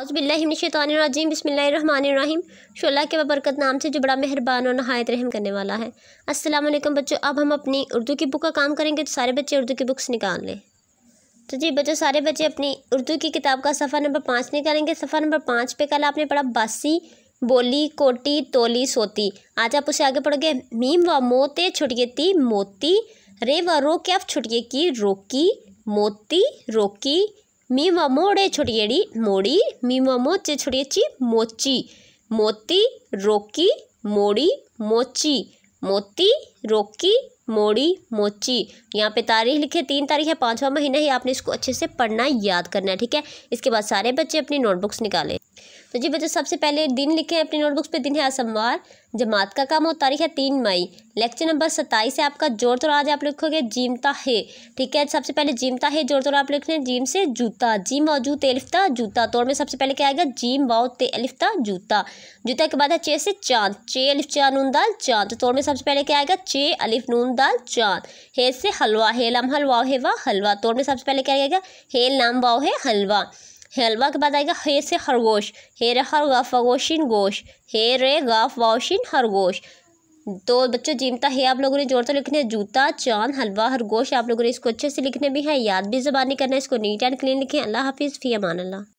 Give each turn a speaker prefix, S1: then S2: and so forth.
S1: अज़बिल्लिमिनशानरजीम बसमीम शोला के बबरकत नाम से जो बड़ा मेहरबान और नहायत रहम करने वाला है अस्सलाम बच्चों अब हम अपनी उर्दू की बुक का काम करेंगे तो सारे बच्चे उर्दू की बुक्स निकाल लें तो जी बच्चों सारे बच्चे अपनी उर्दू की किताब का सफ़ा नंबर पाँच निकालेंगे सफ़ा नंबर पाँच पे कल आपने पढ़ा बासी बोली कोटी तोली सोती आज आप उसे आगे पढ़ोगे मीम व मोते छुटिए ती मोती रे व रो क्या छुटिए की रोकी मोती रोकी छोटी मोड़ी मी మోడి మీమము छोटी अच्छी मोची मोती रोकी मोड़ी मोची मोती रोकी मोड़ी मोची यहाँ पे तारीख लिखे तीन तारीख है पाँचवा महीना ही आपने इसको अच्छे से पढ़ना याद करना है ठीक है इसके बाद सारे बच्चे अपनी नोटबुक्स निकालें तो जी बच्चों सबसे पहले दिन लिखे हैं अपनी नोटबुक्स पे दिन है सोमवार जमात का काम और तारीख है तीन मई लेक्चर नंबर सत्ताईस है आपका जोर तोड़ आज आप लिखोगे जीमता है ठीक है सबसे पहले जीमता है जोर तोड़ आप रहे हैं जीम से जूता जीम वाओ जूत एलिफ्ता जूता तोड़ में सबसे पहले क्या आएगा जीम वाओ ते एलिफ्ता जूता जूता के बाद है चे से चांद चे अलिफ चा नून दाल चांद तो तोड़ में सबसे पहले क्या आएगा चे अलिफ नून दाल चांद हे से हलवा हे लम हलवा वाह हलवा तोड़ में सबसे पहले क्या आएगा हे लम वाओ है हलवा हेलवा के बाद आएगा हे से खरगोश हे रे हर वगोशिन गोश हे रे गाफ वाशिन खरगोश तो बच्चों जीमता है आप लोगों ने जोर तो लिखने जूता चांद हलवा हरगोश आप लोगों ने इसको अच्छे से लिखने भी है याद भी जबानी करना है इसको नीट एंड क्लीन लिखें अल्लाह हाफिज़ फ़ी अमान अल्लाह